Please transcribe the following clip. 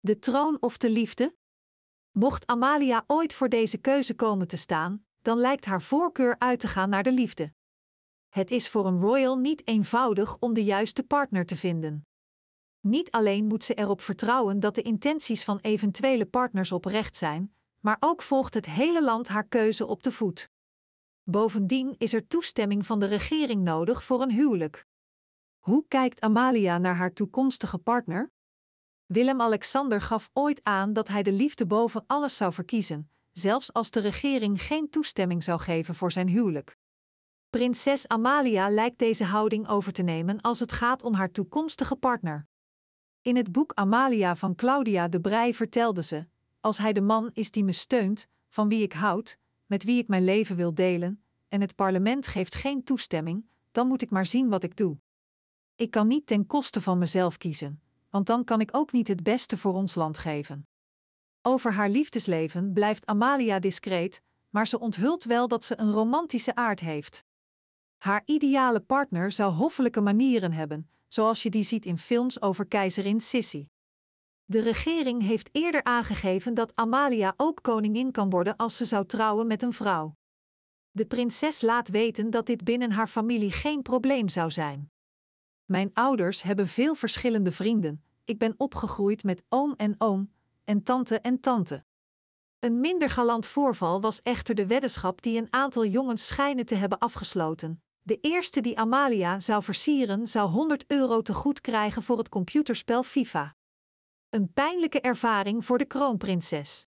de troon of de liefde? Mocht Amalia ooit voor deze keuze komen te staan, dan lijkt haar voorkeur uit te gaan naar de liefde. Het is voor een royal niet eenvoudig om de juiste partner te vinden. Niet alleen moet ze erop vertrouwen dat de intenties van eventuele partners oprecht zijn, maar ook volgt het hele land haar keuze op de voet. Bovendien is er toestemming van de regering nodig voor een huwelijk. Hoe kijkt Amalia naar haar toekomstige partner? Willem-Alexander gaf ooit aan dat hij de liefde boven alles zou verkiezen, zelfs als de regering geen toestemming zou geven voor zijn huwelijk. Prinses Amalia lijkt deze houding over te nemen als het gaat om haar toekomstige partner. In het boek Amalia van Claudia de Brij vertelde ze: Als hij de man is die me steunt, van wie ik houd, met wie ik mijn leven wil delen, en het parlement geeft geen toestemming, dan moet ik maar zien wat ik doe. Ik kan niet ten koste van mezelf kiezen, want dan kan ik ook niet het beste voor ons land geven. Over haar liefdesleven blijft Amalia discreet, maar ze onthult wel dat ze een romantische aard heeft. Haar ideale partner zou hoffelijke manieren hebben, zoals je die ziet in films over keizerin Sissy. De regering heeft eerder aangegeven dat Amalia ook koningin kan worden als ze zou trouwen met een vrouw. De prinses laat weten dat dit binnen haar familie geen probleem zou zijn. Mijn ouders hebben veel verschillende vrienden, ik ben opgegroeid met oom en oom, en tante en tante. Een minder galant voorval was echter de weddenschap die een aantal jongens schijnen te hebben afgesloten. De eerste die Amalia zou versieren zou 100 euro te goed krijgen voor het computerspel FIFA. Een pijnlijke ervaring voor de kroonprinses.